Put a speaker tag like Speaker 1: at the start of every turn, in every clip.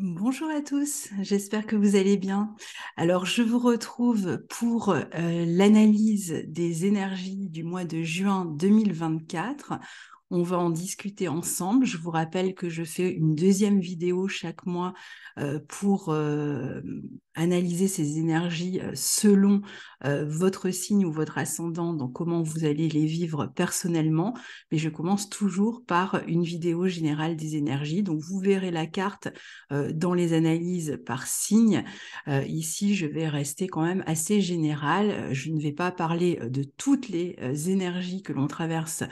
Speaker 1: Bonjour à tous, j'espère que vous allez bien. Alors je vous retrouve pour euh, l'analyse des énergies du mois de juin 2024. On va en discuter ensemble. Je vous rappelle que je fais une deuxième vidéo chaque mois euh, pour euh, analyser ces énergies euh, selon votre signe ou votre ascendant, donc comment vous allez les vivre personnellement. Mais je commence toujours par une vidéo générale des énergies. Donc vous verrez la carte dans les analyses par signe. ici, je vais rester quand même assez général. Je ne vais pas parler de toutes les énergies que l'on traverse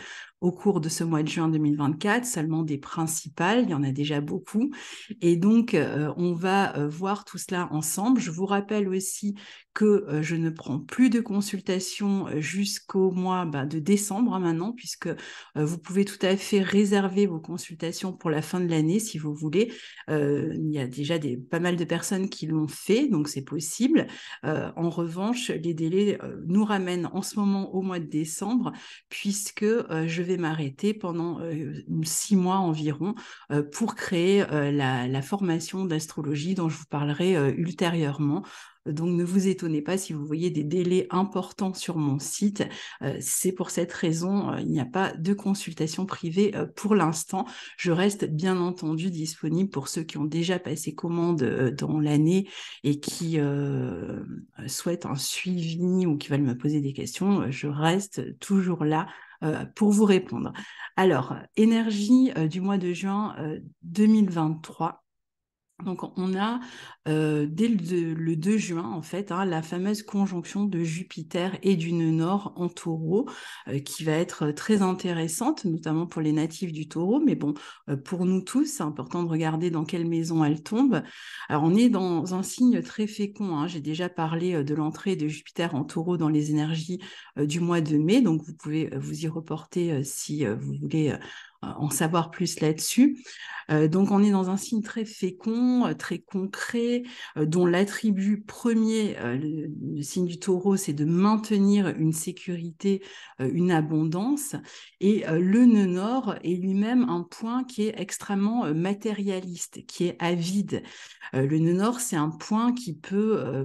Speaker 1: au cours de ce mois de juin 2024, seulement des principales, il y en a déjà beaucoup. Et donc, euh, on va euh, voir tout cela ensemble. Je vous rappelle aussi que euh, je ne prends plus de consultations jusqu'au mois bah, de décembre hein, maintenant, puisque vous pouvez tout à fait réserver vos consultations pour la fin de l'année si vous voulez. il y a déjà pas mal de personnes qui l'ont fait, donc c'est possible. en revanche, les délais nous ramènent en ce moment au mois de décembre, puisque je vais m'arrêter pendant euh, six mois environ euh, pour créer euh, la, formation d'astrologie dont je vous parlerai ultérieurement. Donc ne vous étonnez pas si vous voyez des délais importants sur mon site. c'est pour cette raison, il n'y a pas de consultation privée pour l'instant. Je reste bien entendu disponible pour ceux qui ont déjà passé commande dans l'année et qui souhaitent un suivi ou qui veulent me poser des questions. Je reste toujours là euh, pour vous répondre. Alors, énergie euh, du mois de juin 2023. Euh, donc on a euh, dès le, 2 juin en fait hein, la fameuse conjonction de Jupiter et du nœud nord en taureau euh, qui va être euh, très intéressante notamment pour les natifs du taureau mais bon pour nous tous c'est important de regarder dans quelle maison elle tombe. Alors on est dans un signe très fécond, hein. j'ai déjà parlé de l'entrée de Jupiter en taureau dans les énergies du mois de mai donc vous pouvez vous y reporter si vous voulez euh, en savoir plus là-dessus. Euh, donc on est dans un signe très fécond, euh, très concret, dont l'attribut premier, le, signe du taureau, c'est de maintenir une sécurité, une abondance. Et le nœud nord est lui-même un point qui est extrêmement matérialiste, qui est avide. le nœud nord, c'est un point qui peut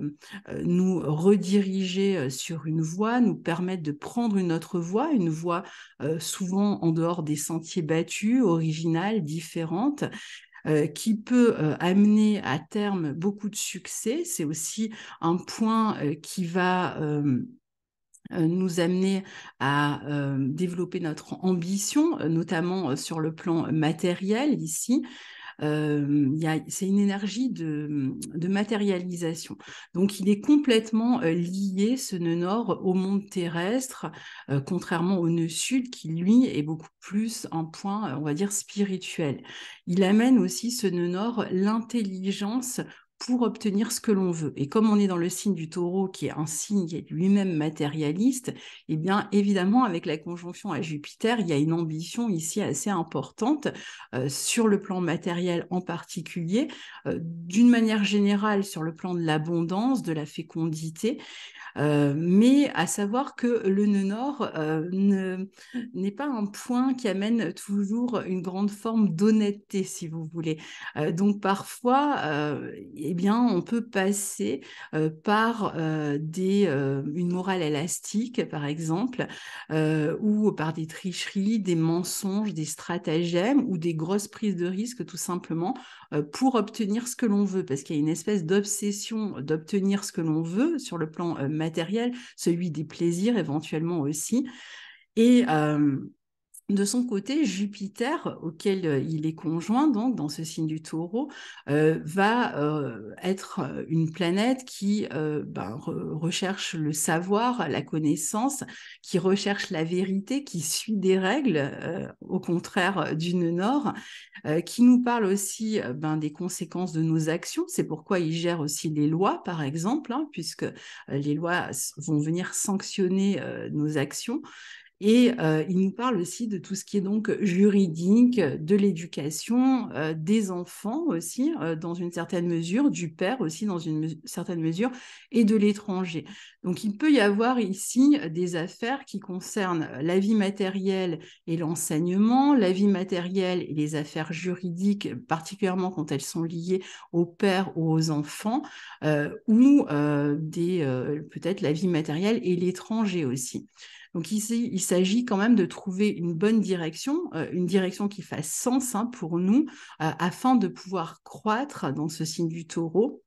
Speaker 1: nous rediriger sur une voie, nous permettre de prendre une autre voie, une voie souvent en dehors des sentiers débattue, originale, différente. Euh, qui peut euh, amener à terme beaucoup de succès. C'est aussi un point euh, qui va nous amener à développer notre ambition, notamment sur le plan matériel ici. Euh, c'est une énergie de, matérialisation. Donc il est complètement euh, lié, ce nœud nord, au monde terrestre, euh, contrairement au nœud sud qui, lui, est beaucoup plus en point, on va dire, spirituel. Il amène aussi, ce nœud nord, l'intelligence pour obtenir ce que l'on veut. Et comme on est dans le signe du taureau, qui est un signe qui est lui-même matérialiste, eh bien évidemment, avec la conjonction à Jupiter, il y a une ambition ici assez importante, euh, sur le plan matériel en particulier, euh, d'une manière générale sur le plan de l'abondance, de la fécondité. Euh, mais à savoir que le nœud nord n'est pas un point qui amène toujours une grande forme d'honnêteté, si vous voulez. donc parfois, eh on peut passer par des, une morale élastique, par exemple, ou par des tricheries, des mensonges, des stratagèmes ou des grosses prises de risques, tout simplement, pour obtenir ce que l'on veut. Parce qu'il y a une espèce d'obsession d'obtenir ce que l'on veut sur le plan matériel, celui des plaisirs éventuellement aussi. Et de son côté, Jupiter, auquel euh, il est conjoint donc dans ce signe du taureau, euh, va euh, être une planète qui ben, recherche le savoir, la connaissance, qui recherche la vérité, qui suit des règles, au contraire d'une Nord, qui nous parle aussi ben, des conséquences de nos actions. C'est pourquoi il gère aussi les lois, par exemple, hein, puisque les lois vont venir sanctionner nos actions. Et euh, il nous parle aussi de tout ce qui est donc juridique, de l'éducation, euh, des enfants aussi, euh, dans une certaine mesure, du père aussi, dans une certaine mesure, et de l'étranger. Donc il peut y avoir ici des affaires qui concernent la vie matérielle et l'enseignement, la vie matérielle et les affaires juridiques, particulièrement quand elles sont liées au père ou aux enfants, ou peut-être la vie matérielle et l'étranger aussi. Donc ici, il s'agit quand même de trouver une bonne direction, euh, une direction qui fasse sens hein, pour nous, euh, afin de pouvoir croître dans ce signe du taureau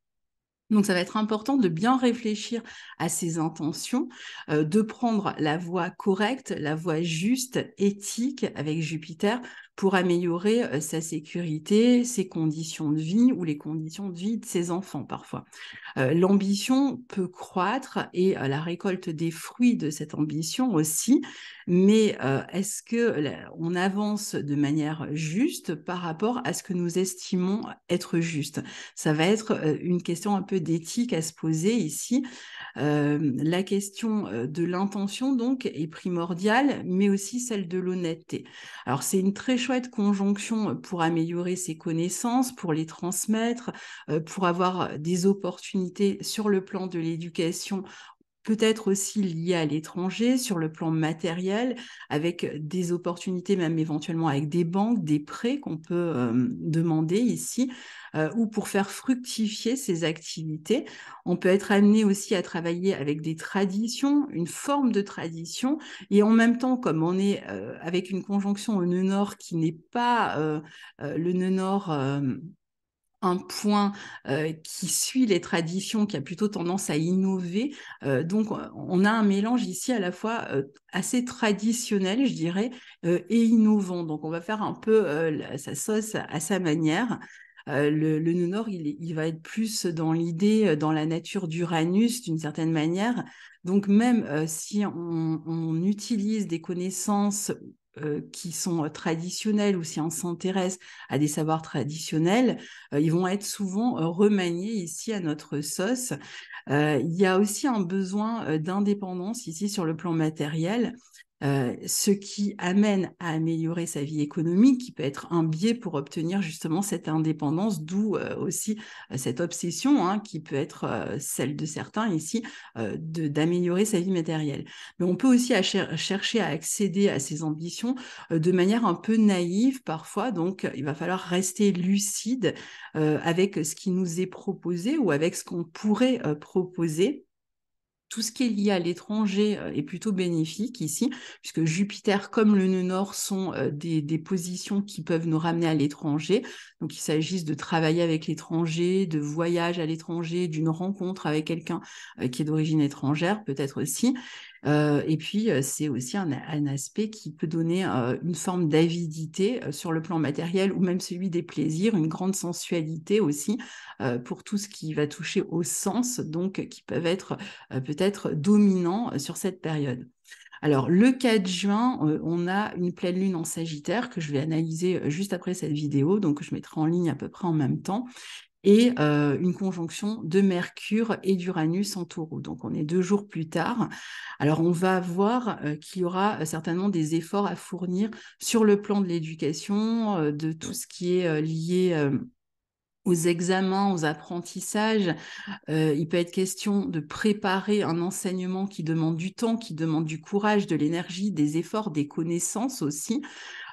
Speaker 1: donc ça va être important de bien réfléchir à ses intentions, euh, de prendre la voie correcte, la voie juste, éthique avec Jupiter pour améliorer euh, sa sécurité, ses conditions de vie ou les conditions de vie de ses enfants parfois. Euh, l'ambition peut croître et la récolte des fruits de cette ambition aussi, mais est-ce que on avance de manière juste par rapport à ce que nous estimons être juste Ça va être une question un peu d'éthique à se poser ici. la question de l'intention donc est primordiale, mais aussi celle de l'honnêteté. Alors c'est une très chouette conjonction pour améliorer ses connaissances, pour les transmettre, pour avoir des opportunités sur le plan de l'éducation peut-être aussi lié à l'étranger sur le plan matériel, avec des opportunités même éventuellement avec des banques, des prêts qu'on peut demander ici, ou pour faire fructifier ces activités. On peut être amené aussi à travailler avec des traditions, une forme de tradition, et en même temps, comme on est avec une conjonction au nœud nord qui n'est pas le nœud nord un point qui suit les traditions, qui a plutôt tendance à innover. donc, on a un mélange ici à la fois assez traditionnel, je dirais, et innovant. Donc, on va faire un peu sa sauce à sa manière. le, le nord il, va être plus dans l'idée, dans la nature d'Uranus d'une certaine manière. Donc même si on, utilise des connaissances euh, qui sont euh, traditionnels ou si on s'intéresse à des savoirs traditionnels, euh, ils vont être souvent remaniés ici à notre sauce. il y a aussi un besoin d'indépendance ici sur le plan matériel. Euh, ce qui amène à améliorer sa vie économique, qui peut être un biais pour obtenir justement cette indépendance, d'où euh, aussi euh, cette obsession hein, qui peut être celle de certains ici, d'améliorer sa vie matérielle. Mais on peut aussi chercher à accéder à ces ambitions de manière un peu naïve parfois, donc il va falloir rester lucide avec ce qui nous est proposé ou avec ce qu'on pourrait proposer tout ce qui est lié à l'étranger euh, est plutôt bénéfique ici, puisque Jupiter comme le nœud nord sont euh, des, des positions qui peuvent nous ramener à l'étranger. Donc il s'agisse de travailler avec l'étranger, de voyage à l'étranger, d'une rencontre avec quelqu'un euh, qui est d'origine étrangère peut-être aussi. Euh, et puis, euh, c'est aussi un, aspect qui peut donner euh, une forme d'avidité sur le plan matériel ou même celui des plaisirs, une grande sensualité aussi pour tout ce qui va toucher au sens, donc qui peuvent être peut-être dominants sur cette période. Alors, le 4 juin, on a une pleine lune en Sagittaire que je vais analyser juste après cette vidéo, donc je mettrai en ligne à peu près en même temps, et euh, une conjonction de Mercure et d'Uranus en taureau. Donc on est deux jours plus tard. Alors on va voir euh, qu'il y aura euh, certainement des efforts à fournir sur le plan de l'éducation, de tout ce qui est lié aux examens, aux apprentissages. il peut être question de préparer un enseignement qui demande du temps, qui demande du courage, de l'énergie, des efforts, des connaissances aussi.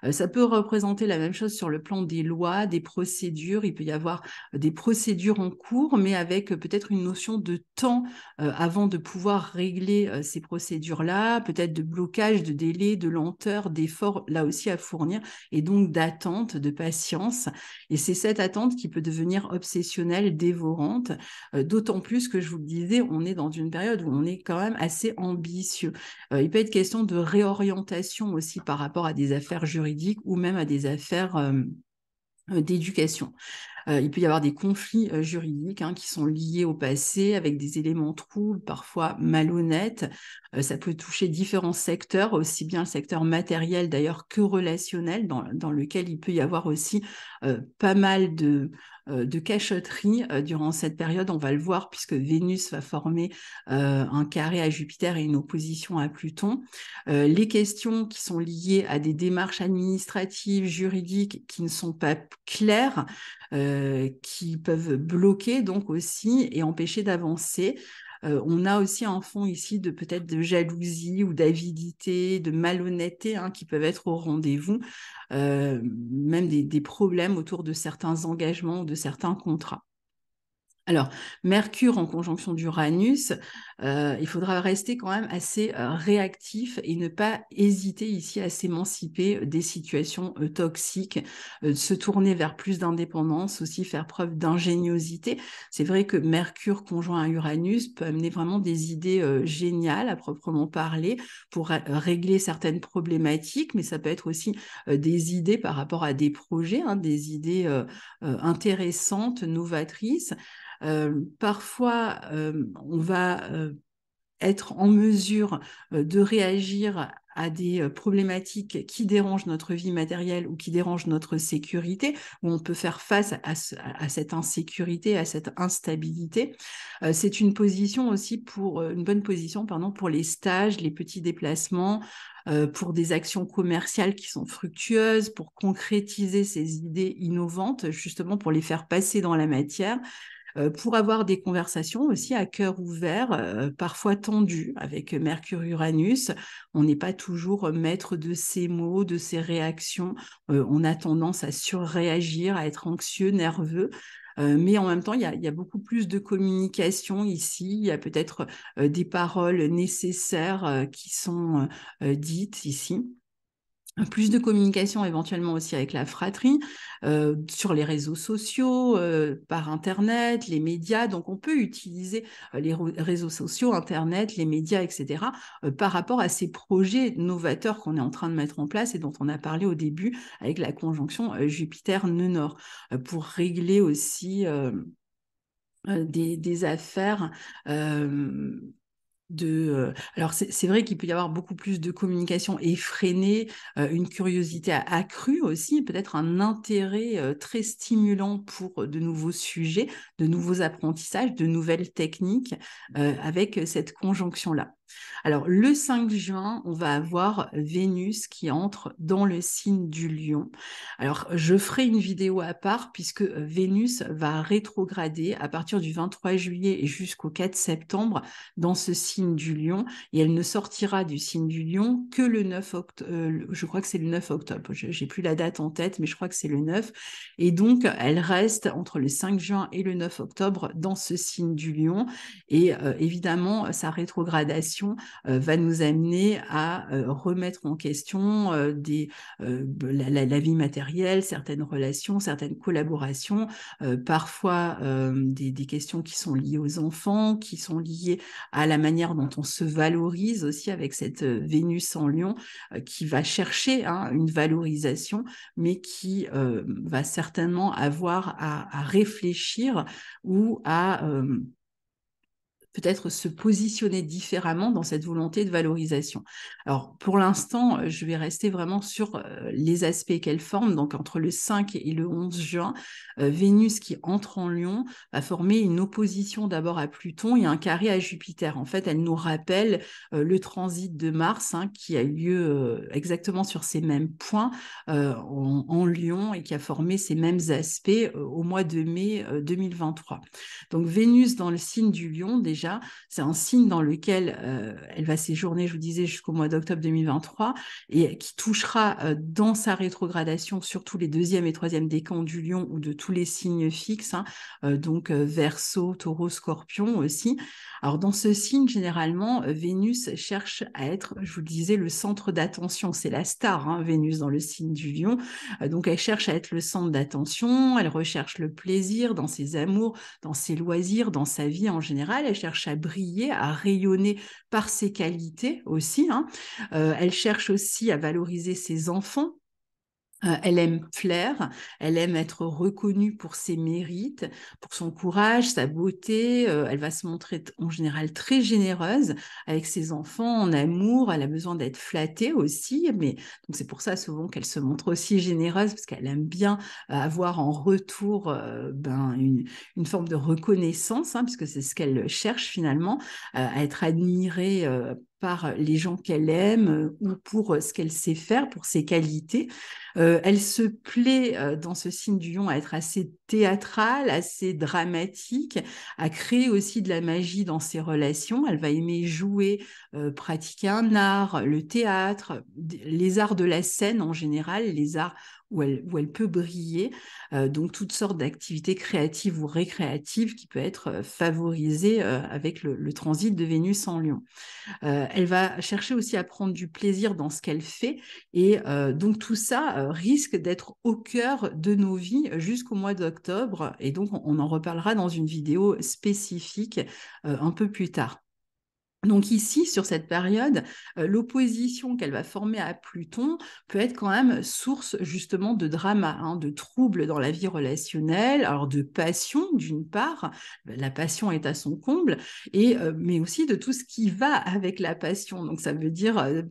Speaker 1: Euh, ça peut représenter la même chose sur le plan des lois, des procédures. Il peut y avoir euh, des procédures en cours, mais avec euh, peut-être une notion de temps avant de pouvoir régler ces procédures-là, peut-être de blocage, de délai, de lenteur, d'efforts là aussi à fournir, et donc d'attente, de patience. Et c'est cette attente qui peut devenir obsessionnelle, dévorante, d'autant plus que je vous le disais, on est dans une période où on est quand même assez ambitieux. il peut être question de réorientation aussi par rapport à des affaires juridiques ou même à des affaires euh, d'éducation. Euh, il peut y avoir des conflits euh, juridiques hein, qui sont liés au passé avec des éléments troubles, parfois malhonnêtes. Euh, ça peut toucher différents secteurs, aussi bien le secteur matériel d'ailleurs que relationnel, dans, lequel il peut y avoir aussi pas mal de, de durant cette période. On va le voir puisque Vénus va former un carré à Jupiter et une opposition à Pluton. les questions qui sont liées à des démarches administratives, juridiques qui ne sont pas claires, euh, qui peuvent bloquer donc aussi et empêcher d'avancer. Euh, on a aussi un fond ici de peut-être de jalousie ou d'avidité, de malhonnêteté hein, qui peuvent être au rendez-vous, euh, même des, problèmes autour de certains engagements ou de certains contrats. Alors, Mercure en conjonction d'Uranus, euh, il faudra rester quand même assez euh, réactif et ne pas hésiter ici à s'émanciper euh, des situations toxiques, se tourner vers plus d'indépendance, aussi faire preuve d'ingéniosité. C'est vrai que Mercure conjoint à Uranus peut amener vraiment des idées géniales à proprement parler pour régler certaines problématiques, mais ça peut être aussi des idées par rapport à des projets, hein, des idées intéressantes, novatrices. Euh, parfois, euh, on va euh, être en mesure de réagir à des problématiques qui dérangent notre vie matérielle ou qui dérangent notre sécurité, où on peut faire face à, cette insécurité, à cette instabilité. c'est une position aussi pour une bonne position pardon, pour les stages, les petits déplacements, pour des actions commerciales qui sont fructueuses, pour concrétiser ces idées innovantes, justement pour les faire passer dans la matière pour avoir des conversations aussi à cœur ouvert, parfois tendues avec Mercure-Uranus. On n'est pas toujours maître de ses mots, de ses réactions. on a tendance à surréagir, à être anxieux, nerveux. mais en même temps, il y, a, beaucoup plus de communication ici. Il y a peut-être des paroles nécessaires qui sont dites ici plus de communication éventuellement aussi avec la fratrie, euh, sur les réseaux sociaux, euh, par Internet, les médias. Donc on peut utiliser euh, les réseaux sociaux, Internet, les médias, etc., par rapport à ces projets novateurs qu'on est en train de mettre en place et dont on a parlé au début avec la conjonction jupiter neunor pour régler aussi... Des, affaires de... Euh, alors c'est vrai qu'il peut y avoir beaucoup plus de communication effrénée, euh, une curiosité accrue aussi, peut-être un intérêt euh, très stimulant pour de nouveaux sujets, de nouveaux apprentissages, de nouvelles techniques avec cette conjonction-là. Alors, le 5 juin, on va avoir Vénus qui entre dans le signe du lion. Alors, je ferai une vidéo à part puisque euh, Vénus va rétrograder à partir du 23 juillet jusqu'au 4 septembre dans ce signe du lion et elle ne sortira du signe du lion que le 9 octobre. Euh, je crois que c'est le 9 octobre. J'ai plus la date en tête, mais je crois que c'est le 9. Et donc, elle reste entre le 5 juin et le 9 octobre dans ce signe du lion. Et euh, évidemment, sa rétrogradation euh, va nous amener à euh, remettre en question euh, la, vie matérielle, certaines relations, certaines collaborations, parfois des, questions qui sont liées aux enfants, qui sont liées à la manière dont on se valorise aussi avec cette Vénus en lion qui va chercher hein, une valorisation, mais qui va certainement avoir à, réfléchir ou à peut-être se positionner différemment dans cette volonté de valorisation. Alors pour l'instant, euh, je vais rester vraiment sur euh, les aspects qu'elle forme. Donc entre le 5 et le 11 juin, euh, Vénus qui entre en Lyon va former une opposition d'abord à Pluton et un carré à Jupiter. En fait, elle nous rappelle le transit de Mars hein, qui a eu lieu exactement sur ces mêmes points en, en, Lion et qui a formé ces mêmes aspects au mois de mai 2023. Donc Vénus dans le signe du Lion, déjà c'est un signe dans lequel euh, elle va séjourner, je vous disais, jusqu'au mois d'octobre 2023 et qui touchera euh, dans sa rétrogradation surtout les deuxième et troisième décans du lion ou de tous les signes fixes, hein, euh, donc verso, taureau, scorpion aussi. Alors dans ce signe, généralement, Vénus cherche à être, je vous le disais, le centre d'attention. C'est la star, hein, Vénus dans le signe du lion. donc elle cherche à être le centre d'attention, elle recherche le plaisir dans ses amours, dans ses loisirs, dans sa vie en général. Elle cherche à briller, à rayonner par ses qualités aussi. Hein. Euh, elle cherche aussi à valoriser ses enfants euh, elle aime plaire, elle aime être reconnue pour ses mérites, pour son courage, sa beauté. Euh, elle va se montrer en général très généreuse avec ses enfants, en amour. Elle a besoin d'être flattée aussi, mais donc c'est pour ça souvent qu'elle se montre aussi généreuse parce qu'elle aime bien euh, avoir en retour ben, une, forme de reconnaissance, hein, puisque c'est ce qu'elle cherche finalement à être admirée par les gens qu'elle aime euh, ou pour euh, ce qu'elle sait faire, pour ses qualités. Euh, elle se plaît dans ce signe du lion à être assez théâtrale, assez dramatique, à créer aussi de la magie dans ses relations. Elle va aimer jouer, pratiquer un art, le théâtre, les arts de la scène en général, les arts où elle, peut briller. Euh, donc toutes sortes d'activités créatives ou récréatives qui peuvent être euh, favorisées euh, avec le, transit de Vénus en Lyon. elle va chercher aussi à prendre du plaisir dans ce qu'elle fait et donc tout ça risque d'être au cœur de nos vies jusqu'au mois d'octobre et donc on en reparlera dans une vidéo spécifique un peu plus tard. Donc ici, sur cette période, euh, l'opposition qu'elle va former à Pluton peut être quand même source justement de drama, hein, de troubles dans la vie relationnelle, alors de passion d'une part, bah, la passion est à son comble, et, euh, mais aussi de tout ce qui va avec la passion. Donc ça veut dire euh,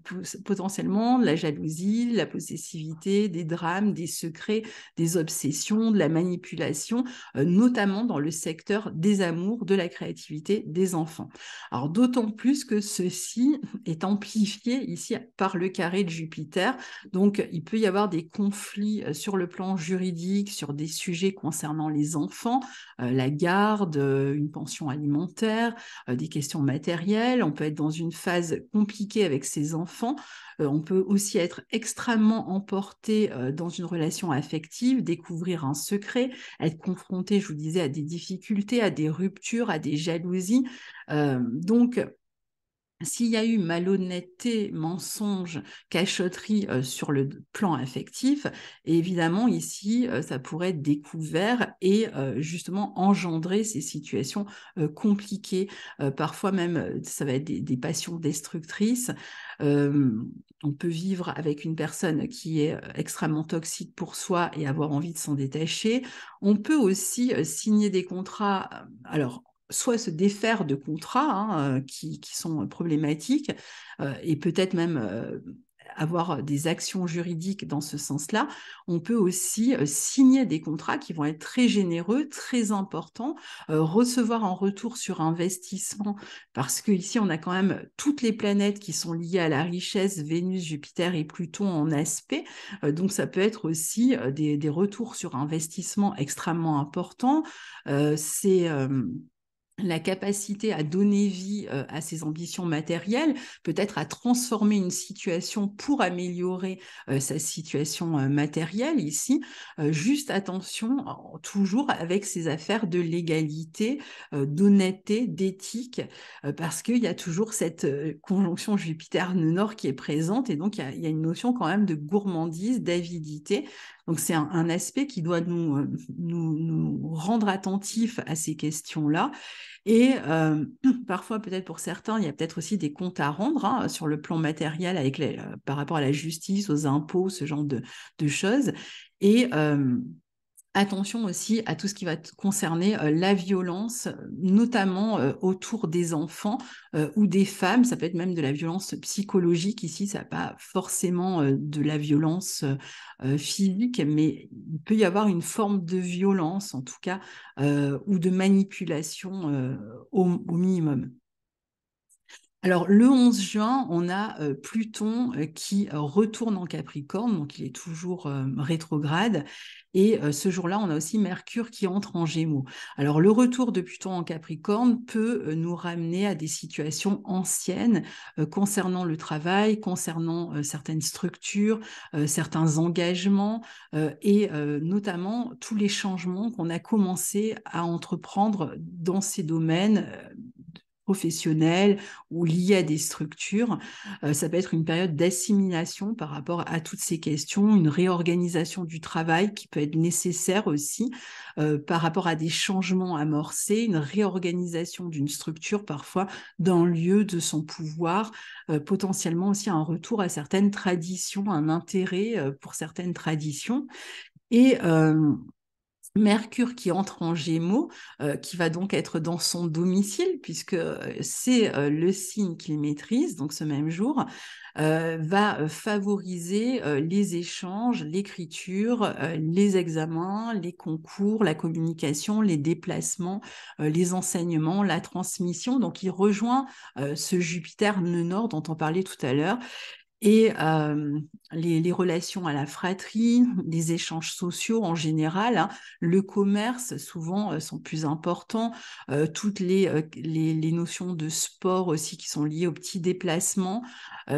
Speaker 1: potentiellement la jalousie, la possessivité, des drames, des secrets, des obsessions, de la manipulation, notamment dans le secteur des amours, de la créativité des enfants. Alors d'autant plus que ceci est amplifié ici par le carré de Jupiter. Donc, il peut y avoir des conflits euh, sur le plan juridique, sur des sujets concernant les enfants, euh, la garde, euh, une pension alimentaire, des questions matérielles. On peut être dans une phase compliquée avec ses enfants. on peut aussi être extrêmement emporté dans une relation affective, découvrir un secret, être confronté, je vous disais, à des difficultés, à des ruptures, à des jalousies. donc, s'il y a eu malhonnêteté, mensonge, cachotterie euh, sur le plan affectif, évidemment ici, euh, ça pourrait être découvert et euh, justement engendrer ces situations compliquées. parfois même, ça va être des, des passions destructrices. on peut vivre avec une personne qui est extrêmement toxique pour soi et avoir envie de s'en détacher. On peut aussi signer des contrats, alors soit se défaire de contrats hein, euh, qui, sont euh, problématiques euh, et peut-être même avoir des actions juridiques dans ce sens-là, on peut aussi signer des contrats qui vont être très généreux, très importants, recevoir un retour sur investissement, parce qu'ici, on a quand même toutes les planètes qui sont liées à la richesse, Vénus, Jupiter et Pluton en aspect, donc ça peut être aussi des, retours sur investissement extrêmement importants. C'est la capacité à donner vie euh, à ses ambitions matérielles, peut-être à transformer une situation pour améliorer euh, sa situation euh, matérielle ici. juste attention, toujours avec ces affaires de légalité, d'honnêteté, d'éthique, parce qu'il y a toujours cette conjonction Jupiter-Nord qui est présente et donc il y, a une notion quand même de gourmandise, d'avidité. Donc c'est un, aspect qui doit euh, nous, nous, rendre attentifs à ces questions-là. Et euh, parfois, peut-être pour certains, il y a peut-être aussi des comptes à rendre hein, sur le plan matériel avec euh, par rapport à la justice, aux impôts, ce genre de, choses. Et attention aussi à tout ce qui va concerner euh, la violence, notamment euh, autour des enfants euh, ou des femmes. Ça peut être même de la violence psychologique. Ici, ça n'a pas forcément de la violence physique, mais il peut y avoir une forme de violence, en tout cas, ou de manipulation au minimum. Alors le 11 juin, on a euh, Pluton euh, qui euh, retourne en Capricorne, donc il est toujours rétrograde. Et ce jour-là, on a aussi Mercure qui entre en Gémeaux. Alors le retour de Pluton en Capricorne peut nous ramener à des situations anciennes concernant le travail, concernant certaines structures, certains engagements et notamment tous les changements qu'on a commencé à entreprendre dans ces domaines professionnelle ou liées à des structures. Euh, ça peut être une période d'assimilation par rapport à toutes ces questions, une réorganisation du travail qui peut être nécessaire aussi euh, par rapport à des changements amorcés, une réorganisation d'une structure parfois d'un lieu, de son pouvoir, euh, potentiellement aussi un retour à certaines traditions, un intérêt pour certaines traditions. Et Mercure qui entre en Gémeaux, euh, qui va donc être dans son domicile, puisque euh, c'est euh, le signe qu'il maîtrise, donc ce même jour, va favoriser les échanges, l'écriture, les examens, les concours, la communication, les déplacements, les enseignements, la transmission. Donc il rejoint ce Jupiter nœud nord dont on parlait tout à l'heure, et euh, les, relations à la fratrie, les échanges sociaux en général, hein. le commerce souvent euh, sont plus importants, euh, toutes les, les, notions de sport aussi qui sont liées aux petits déplacements,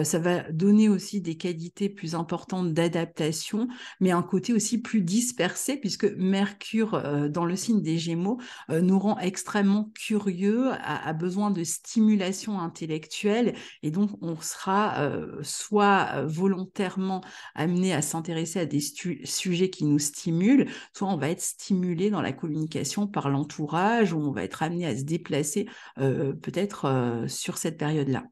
Speaker 1: ça va donner aussi des qualités plus importantes d'adaptation, mais un côté aussi plus dispersé puisque Mercure dans le signe des Gémeaux nous rend extrêmement curieux, a, a, besoin de stimulation intellectuelle et donc on sera souvent soit volontairement amené à s'intéresser à des sujets qui nous stimulent, soit on va être stimulé dans la communication par l'entourage, ou on va être amené à se déplacer peut-être sur cette période-là.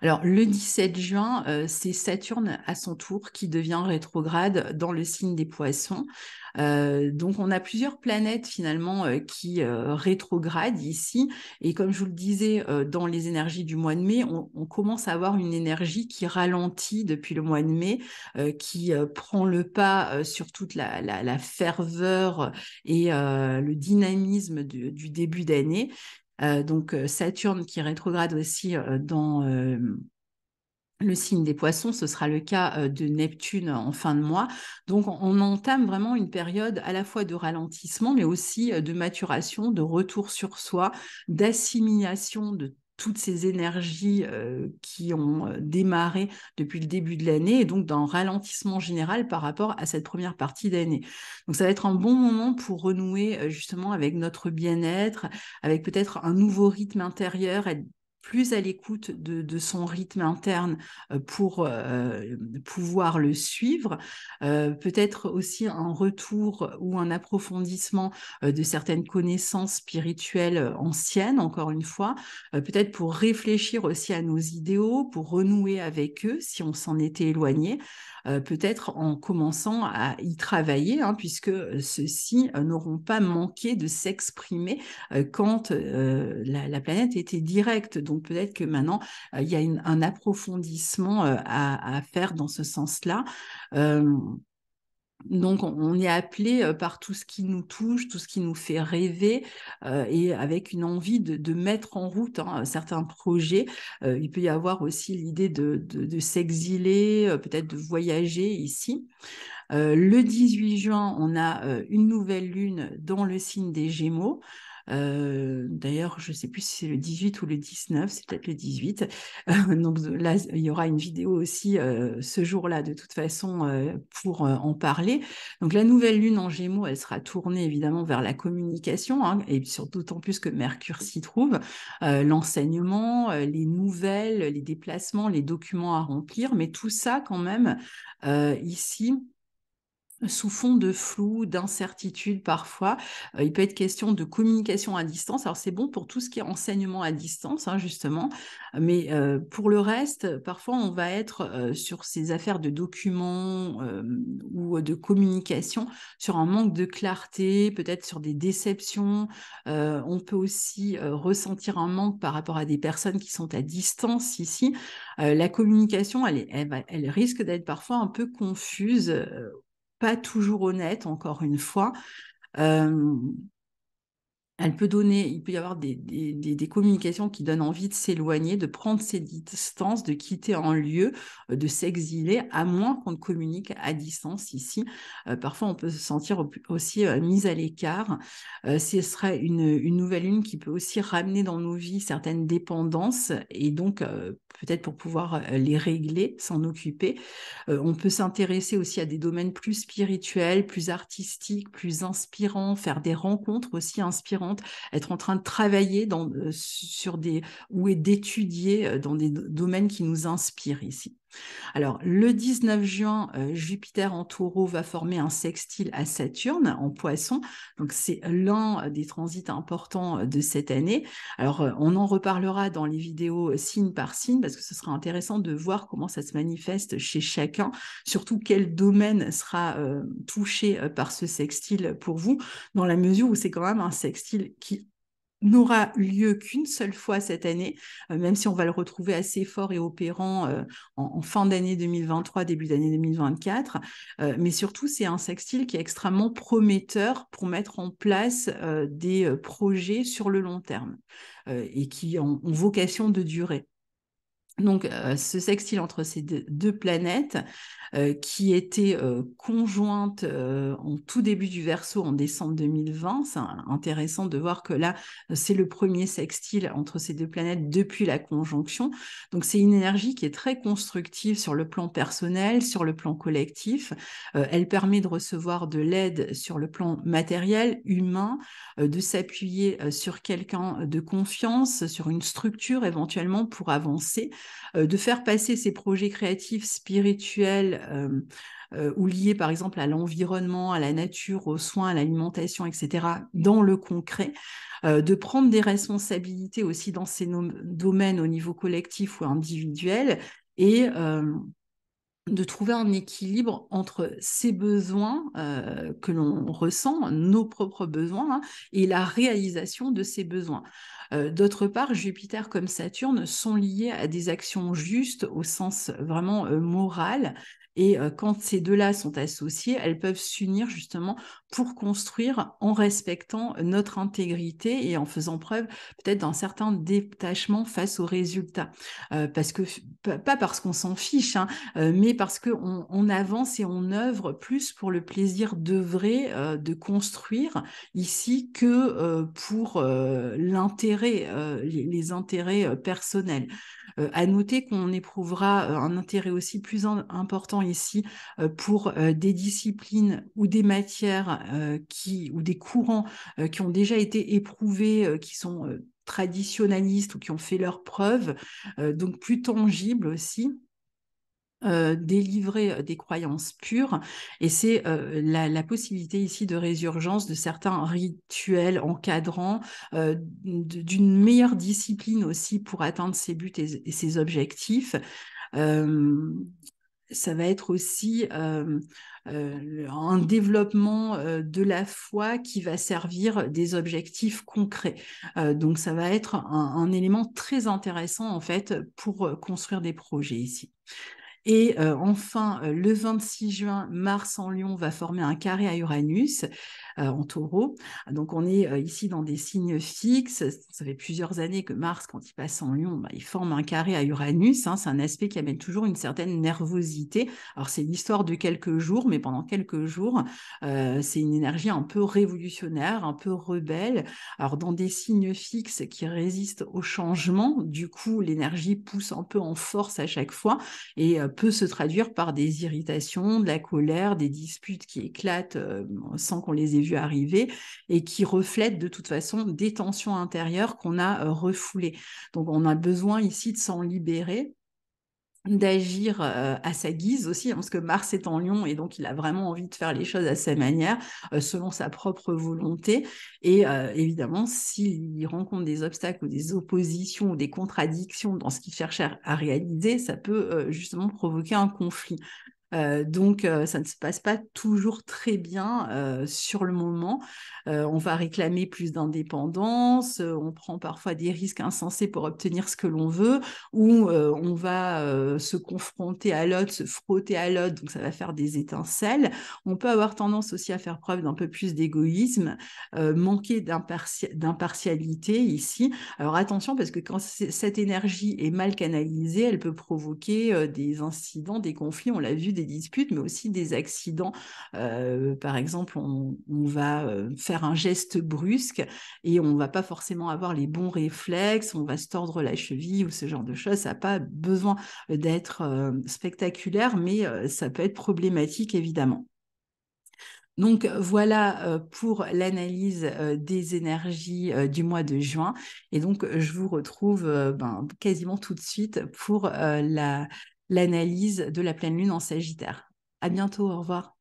Speaker 1: Alors, le 17 juin, euh, c'est Saturne à son tour qui devient rétrograde dans le signe des poissons. Euh, donc, on a plusieurs planètes finalement euh, qui rétrogradent ici. Et comme je vous le disais, dans les énergies du mois de mai, on, commence à avoir une énergie qui ralentit depuis le mois de mai, qui prend le pas sur toute la, ferveur et le dynamisme du début d'année. Euh, donc euh, Saturne qui rétrograde aussi euh, dans le signe des poissons, ce sera le cas de Neptune en fin de mois. Donc on entame vraiment une période à la fois de ralentissement, mais aussi de maturation, de retour sur soi, d'assimilation de toutes ces énergies euh, qui ont euh, démarré depuis le début de l'année et donc d'un ralentissement général par rapport à cette première partie d'année. Donc ça va être un bon moment pour renouer euh, justement avec notre bien-être, avec peut-être un nouveau rythme intérieur, être plus à l'écoute de, son rythme interne euh, pour euh, pouvoir le suivre, euh, peut-être aussi un retour ou un approfondissement de certaines connaissances spirituelles anciennes, encore une fois, peut-être pour réfléchir aussi à nos idéaux, pour renouer avec eux si on s'en était éloigné. Euh, peut-être en commençant à y travailler, hein, puisque euh, ceux-ci euh, n'auront pas manqué de s'exprimer quand la, planète était directe. Donc peut-être que maintenant, il y a un approfondissement à, faire dans ce sens-là. Donc, on est appelé par tout ce qui nous touche, tout ce qui nous fait rêver, et avec une envie de, mettre en route hein, certains projets. il peut y avoir aussi l'idée de, s'exiler, peut-être de voyager ici. le 18 juin, on a une nouvelle lune dans le signe des Gémeaux. D'ailleurs, je ne sais plus si c'est le 18 ou le 19, c'est peut-être le 18. donc là, il y aura une vidéo aussi ce jour-là, de toute façon, pour en parler. Donc la nouvelle lune en Gémeaux, elle sera tournée évidemment vers la communication, hein, et surtout d'autant plus que Mercure s'y trouve, l'enseignement, les nouvelles, les déplacements, les documents à remplir, mais tout ça quand même ici sous fond de flou, d'incertitude parfois. Euh, il peut être question de communication à distance. Alors c'est bon pour tout ce qui est enseignement à distance, hein, justement, mais euh, pour le reste, parfois on va être euh, sur ces affaires de documents ou de communication, sur un manque de clarté, peut-être sur des déceptions. on peut aussi ressentir un manque par rapport à des personnes qui sont à distance ici. la communication, elle, est, elle risque d'être parfois un peu confuse pas toujours honnête, encore une fois. elle peut donner, il peut y avoir des, des, communications qui donnent envie de s'éloigner, de prendre ses distances, de quitter un lieu, euh, de s'exiler, à moins qu'on ne communique à distance ici. Euh, parfois, on peut se sentir aussi euh, mis à l'écart. ce serait une, une, nouvelle lune qui peut aussi ramener dans nos vies certaines dépendances et donc peut-être pour pouvoir les régler, s'en occuper. on peut s'intéresser aussi à des domaines plus spirituels, plus artistiques, plus inspirants, faire des rencontres aussi inspirantes, être en train de travailler sur des, ou d'étudier dans des domaines qui nous inspirent ici. Alors, le 19 juin, euh, Jupiter en taureau va former un sextile à Saturne en poisson. Donc, c'est l'un des transits importants euh, de cette année. Alors, euh, on en reparlera dans les vidéos signe par signe parce que ce sera intéressant de voir comment ça se manifeste chez chacun, surtout quel domaine sera touché par ce sextile pour vous, dans la mesure où c'est quand même un sextile qui n'aura lieu qu'une seule fois cette année, euh, même si on va le retrouver assez fort et opérant euh, en, fin d'année 2023, début d'année 2024. Euh, mais surtout, c'est un sextile qui est extrêmement prometteur pour mettre en place des projets sur le long terme et qui ont, ont vocation de durer. Donc, euh, ce sextile entre ces deux, planètes, euh, qui était euh, conjointe en tout début du verso en décembre 2020, c'est intéressant de voir que là, c'est le premier sextile entre ces deux planètes depuis la conjonction. Donc, c'est une énergie qui est très constructive sur le plan personnel, sur le plan collectif. elle permet de recevoir de l'aide sur le plan matériel, humain, de s'appuyer sur quelqu'un de confiance, sur une structure éventuellement pour avancer. Euh, de faire passer ces projets créatifs, spirituels, euh, euh, ou liés par exemple à l'environnement, à la nature, aux soins, à l'alimentation, etc., dans le concret, de prendre des responsabilités aussi dans ces domaines au niveau collectif ou individuel et de trouver un équilibre entre ces besoins euh, que l'on ressent, nos propres besoins, hein, et la réalisation de ces besoins. Euh, d'autre part, Jupiter comme Saturne sont liés à des actions justes au sens vraiment euh, moral, et quand ces deux-là sont associés elles peuvent s'unir justement pour construire en respectant notre intégrité et en faisant preuve peut-être d'un certain détachement face aux résultats. parce que, pas parce qu'on s'en fiche, hein, mais parce qu'on avance et on œuvre plus pour le plaisir d'œuvrer, de construire ici que pour l'intérêt, les, les, intérêts personnels. à noter qu'on éprouvera un intérêt aussi plus important ici euh, pour euh, des disciplines ou des matières euh, qui, ou des courants qui ont déjà été éprouvés, qui sont traditionnalistes ou qui ont fait leurs preuves, donc plus tangibles aussi. délivrer des croyances pures. Et c'est la, possibilité ici de résurgence de certains rituels encadrants, d'une meilleure discipline aussi pour atteindre ses buts et, ses objectifs. Euh, ça va être aussi euh, euh, un développement euh, de la foi qui va servir des objectifs concrets. donc ça va être un, un, élément très intéressant en fait pour construire des projets ici. Et enfin, le 26 juin, Mars en Lyon va former un carré à Uranus. Euh, en taureau. Donc on est euh, ici dans des signes fixes. Ça fait plusieurs années que Mars, quand il passe en lion, bah, il forme un carré à Uranus. Hein. C'est un aspect qui amène toujours une certaine nervosité. Alors c'est l'histoire de quelques jours, mais pendant quelques jours, euh, c'est une énergie un peu révolutionnaire, un peu rebelle. Alors dans des signes fixes qui résistent au changement, du coup l'énergie pousse un peu en force à chaque fois et peut se traduire par des irritations, de la colère, des disputes qui éclatent sans qu'on les ait vu arriver et qui reflète de toute façon des tensions intérieures qu'on a euh, refoulées. Donc on a besoin ici de s'en libérer d'agir euh, à sa guise aussi, hein, parce que Mars est en Lion et donc il a vraiment envie de faire les choses à sa manière, euh, selon sa propre volonté. Et évidemment, s'il rencontre des obstacles ou des oppositions ou des contradictions dans ce qu'il cherche à, réaliser, ça peut justement provoquer un conflit donc, ça ne se passe pas toujours très bien sur le moment. on va réclamer plus d'indépendance, on prend parfois des risques insensés pour obtenir ce que l'on veut, ou on va se confronter à l'autre, se frotter à l'autre, donc ça va faire des étincelles. On peut avoir tendance aussi à faire preuve d'un peu plus d'égoïsme, manquer d'impartialité ici. Alors attention, parce que quand cette énergie est mal canalisée, elle peut provoquer des incidents, des conflits, on l'a vu disputes, mais aussi des accidents. Euh, par exemple, on, va euh, faire un geste brusque et on va pas forcément avoir les bons réflexes, on va se tordre la cheville ou ce genre de choses. Ça n'a pas besoin d'être euh, spectaculaire, mais ça peut être problématique, évidemment. Donc voilà pour l'analyse des énergies du mois de juin. Et donc je vous retrouve ben, quasiment tout de suite pour la, l'analyse de la pleine lune en Sagittaire. À bientôt, au revoir.